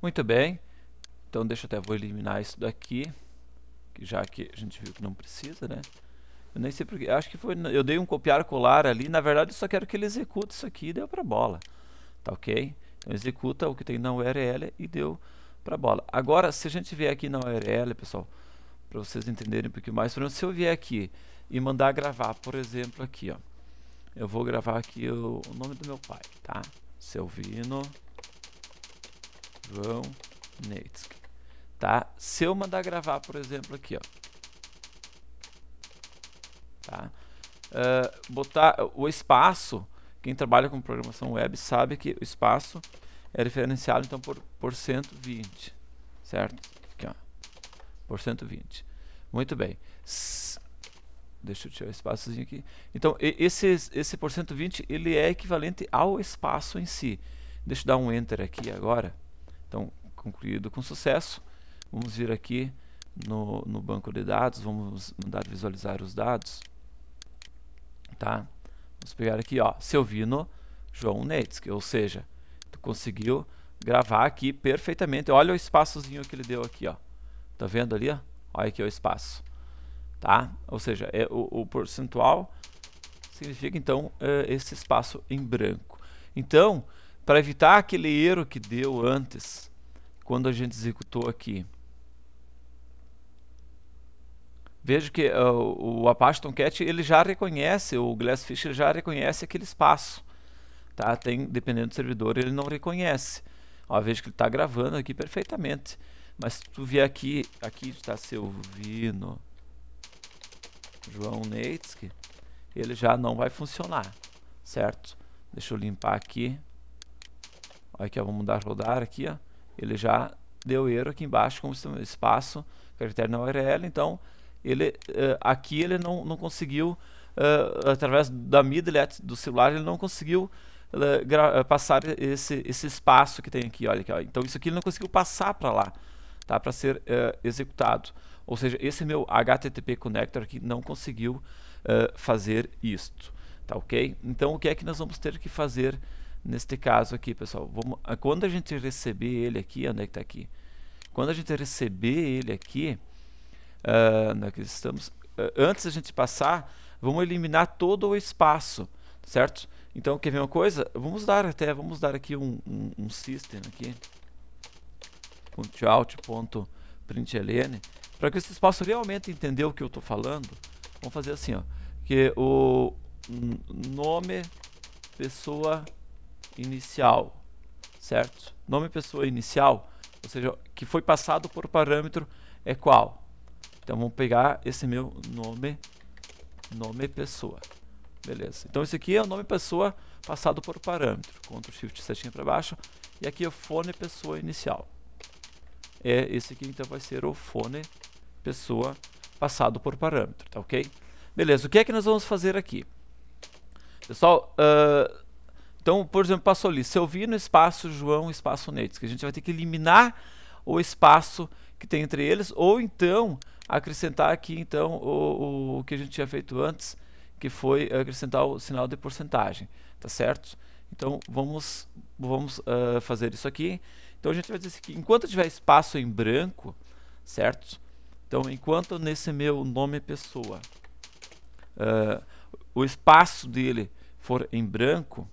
Muito bem. Então deixa eu até vou eliminar isso daqui, que já que a gente viu que não precisa, né? Eu nem sei porque, acho que foi, eu dei um copiar colar ali, na verdade eu só quero que ele execute isso aqui e deu para bola. Tá OK? Então executa o que tem na URL e deu para bola. Agora, se a gente vier aqui na URL, pessoal, para vocês entenderem um pouquinho mais, por exemplo, se eu vier aqui e mandar gravar, por exemplo, aqui, ó. Eu vou gravar aqui o, o nome do meu pai, tá? Selvino Van Netsky. Tá? Se eu mandar gravar, por exemplo, aqui, ó. Tá? Uh, botar o espaço, quem trabalha com programação web sabe que o espaço é referenciado então por, por 120, certo? Aqui, ó. Por 120. Muito bem. S Deixa eu tirar o espaçozinho aqui. Então, esse, esse por 120, ele é equivalente ao espaço em si. Deixa eu dar um Enter aqui agora. Então, concluído com sucesso. Vamos vir aqui no, no banco de dados, vamos mandar visualizar os dados. Tá? Vamos pegar aqui, ó, Silvino João Netsky, ou seja, tu conseguiu gravar aqui perfeitamente. Olha o espaçozinho que ele deu aqui, ó. Tá vendo ali, ó? Olha aqui o espaço. Tá? Ou seja, é o, o percentual significa então é, esse espaço em branco. Então, para evitar aquele erro que deu antes, quando a gente executou aqui. Vejo que uh, o Apache Tomcat ele já reconhece, o Glassfish já reconhece aquele espaço. Tá? Tem, dependendo do servidor, ele não reconhece. Ó, vejo que ele está gravando aqui perfeitamente. Mas se tu vier aqui, aqui está seu vino João Neitzke ele já não vai funcionar, certo? Deixa eu limpar aqui. Olha aqui, ó, vamos mudar rodar aqui, ó ele já deu erro aqui embaixo como espaço, caractere na URL, então ele, uh, aqui ele não, não conseguiu, uh, através da midlet do celular, ele não conseguiu uh, passar esse, esse espaço que tem aqui, olha aqui, ó. então isso aqui ele não conseguiu passar para lá, tá, para ser executado, ou seja, esse meu HTTP connector aqui não conseguiu fazer isto, tá ok? Então o que é que nós vamos ter que fazer neste caso aqui, pessoal. Vamos, ah, quando a gente receber ele aqui, onde é que está aqui? Quando a gente receber ele aqui, uh, onde é que estamos? Uh, antes a gente passar, vamos eliminar todo o espaço, certo? Então, quer ver uma coisa? Vamos dar até, vamos dar aqui um, um, um system aqui, .out.println, para que vocês possam realmente entender o que eu estou falando. Vamos fazer assim, ó, que o nome pessoa inicial, certo? Nome pessoa inicial, ou seja, que foi passado por parâmetro é qual? Então vamos pegar esse meu nome, nome pessoa. Beleza. Então esse aqui é o nome pessoa passado por parâmetro. Ctrl Shift setinha para baixo. E aqui é o fone pessoa inicial. É esse aqui então vai ser o fone pessoa passado por parâmetro, tá ok? Beleza, o que é que nós vamos fazer aqui? Pessoal, uh, então, por exemplo, passou ali, Se eu no espaço João, espaço Neites, que a gente vai ter que eliminar o espaço que tem entre eles, ou então acrescentar aqui então o, o, o que a gente tinha feito antes, que foi acrescentar o sinal de porcentagem, tá certo? Então vamos, vamos uh, fazer isso aqui. Então a gente vai dizer assim, que enquanto tiver espaço em branco, certo? Então enquanto nesse meu nome pessoa uh, o espaço dele for em branco,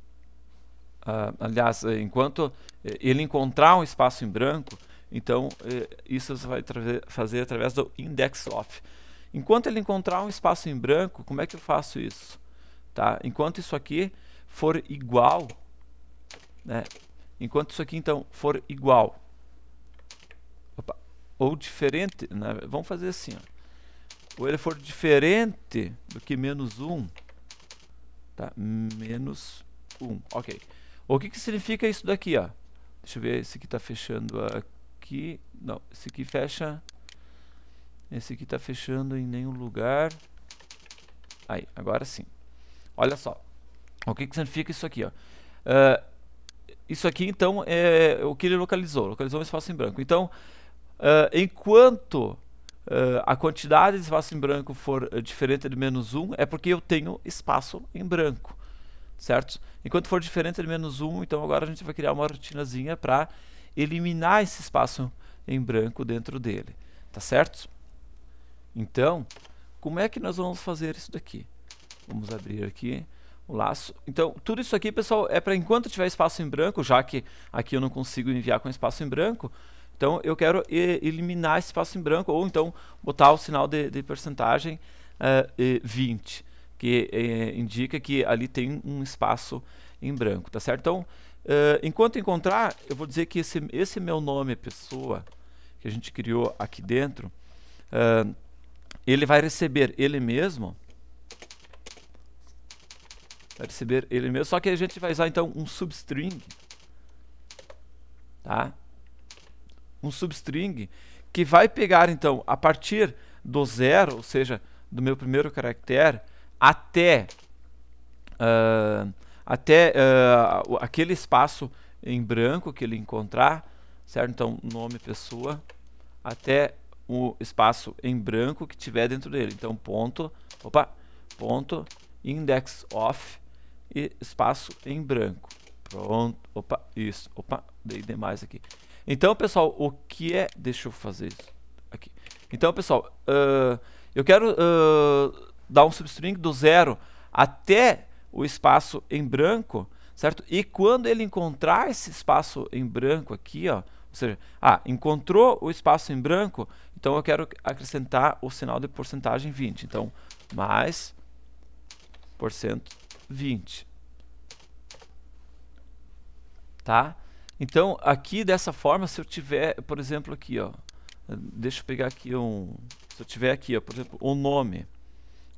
Uh, aliás, eh, enquanto eh, ele encontrar um espaço em branco, então eh, isso você vai fazer através do index of. Enquanto ele encontrar um espaço em branco, como é que eu faço isso? Tá? Enquanto isso aqui for igual, né? enquanto isso aqui então for igual opa, ou diferente, né? vamos fazer assim, ó. ou ele for diferente do que menos 1, tá? menos 1, ok. O que, que significa isso daqui? Ó? Deixa eu ver, esse aqui está fechando aqui. Não, esse aqui fecha. Esse aqui está fechando em nenhum lugar. Aí, agora sim. Olha só. O que, que significa isso aqui? Ó? Uh, isso aqui, então, é o que ele localizou. Localizou um espaço em branco. Então, uh, enquanto Uh, a quantidade de espaço em branco for diferente de menos 1, é porque eu tenho espaço em branco certo? Enquanto for diferente de é menos 1, então agora a gente vai criar uma rotinazinha para eliminar esse espaço em branco dentro dele, tá certo? Então, como é que nós vamos fazer isso daqui? Vamos abrir aqui o laço. Então, tudo isso aqui, pessoal, é para enquanto tiver espaço em branco, já que aqui eu não consigo enviar com espaço em branco, então eu quero eliminar esse espaço em branco, ou então botar o sinal de, de percentagem uh, eh, 20 que eh, indica que ali tem um espaço em branco, tá certo? Então, uh, enquanto encontrar, eu vou dizer que esse, esse meu nome pessoa que a gente criou aqui dentro, uh, ele vai receber ele mesmo, vai receber ele mesmo, só que a gente vai usar então um substring, tá? Um substring que vai pegar então a partir do zero, ou seja, do meu primeiro caractere, até, uh, até uh, aquele espaço em branco que ele encontrar, certo? Então, nome pessoa, até o espaço em branco que tiver dentro dele. Então, ponto, opa, ponto, index off e espaço em branco. Pronto, opa, isso, opa, dei demais aqui. Então, pessoal, o que é... Deixa eu fazer isso aqui. Então, pessoal, uh, eu quero... Uh, dá um substring do zero até o espaço em branco, certo? E quando ele encontrar esse espaço em branco aqui, ó, ou seja, ah, encontrou o espaço em branco, então eu quero acrescentar o sinal de porcentagem 20. Então, mais porcento 20. Tá? Então, aqui dessa forma, se eu tiver, por exemplo, aqui, ó, deixa eu pegar aqui um, se eu tiver aqui, ó, por exemplo, um nome,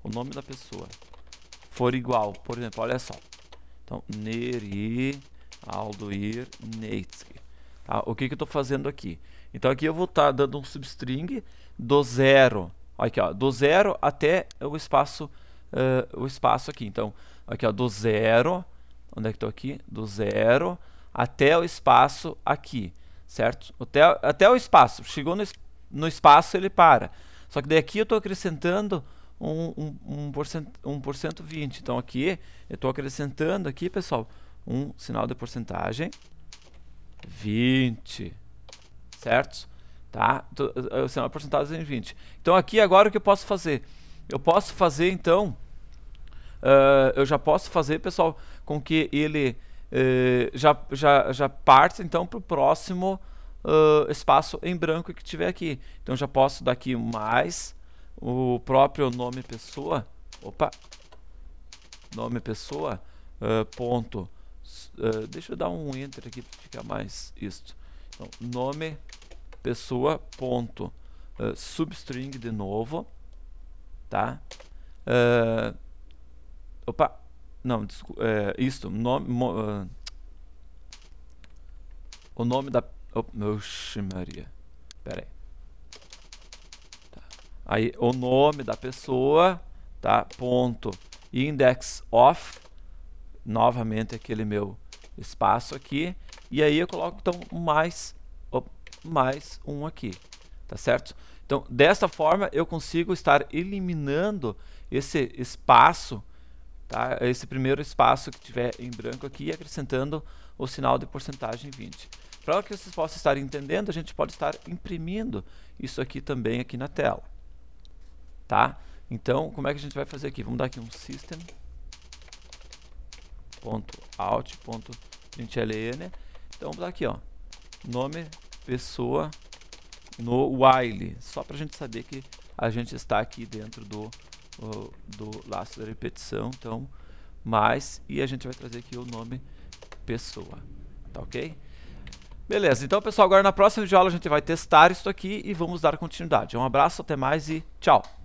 o nome da pessoa for igual, por exemplo, olha só. Então, Neri Aldoir Neitsky. Tá? O que, que eu estou fazendo aqui? Então, aqui eu vou estar tá dando um substring do zero. Aqui, ó, do zero até o espaço, uh, o espaço aqui. Então, aqui, ó, do zero, onde é que estou aqui? Do zero até o espaço aqui, certo? Até, até o espaço. Chegou no, no espaço, ele para. Só que daqui eu estou acrescentando 1%, um, um, 1%, cento 20. Então aqui eu estou acrescentando aqui, pessoal, um sinal de porcentagem 20. Certo? Tá? O sinal de porcentagem 20. É então aqui agora o que eu posso fazer? Eu posso fazer então, uh, eu já posso fazer, pessoal, com que ele uh, já, já, já parte então para o próximo uh, espaço em branco que tiver aqui. Então já posso dar aqui mais o próprio nome pessoa, opa, nome pessoa, uh, ponto, uh, deixa eu dar um enter aqui para ficar mais isto, então, nome pessoa, ponto, uh, substring de novo, tá, opa, não, desculpa, é, isto, nome, mo, o nome da, oh, oxe Maria, pera aí, aí o nome da pessoa, tá? Ponto index of, novamente aquele meu espaço aqui, e aí eu coloco então mais, mais um aqui, tá certo? Então, desta forma eu consigo estar eliminando esse espaço, tá? esse primeiro espaço que tiver em branco aqui e acrescentando o sinal de porcentagem 20. Para que vocês possam estar entendendo, a gente pode estar imprimindo isso aqui também aqui na tela tá? Então, como é que a gente vai fazer aqui? Vamos dar aqui um system.out.println. Então, vamos dar aqui, ó, nome pessoa no while, só para a gente saber que a gente está aqui dentro do, do laço da repetição, então, mais, e a gente vai trazer aqui o nome pessoa, tá ok? Beleza, então pessoal, agora na próxima aula a gente vai testar isso aqui e vamos dar continuidade. Um abraço, até mais e tchau!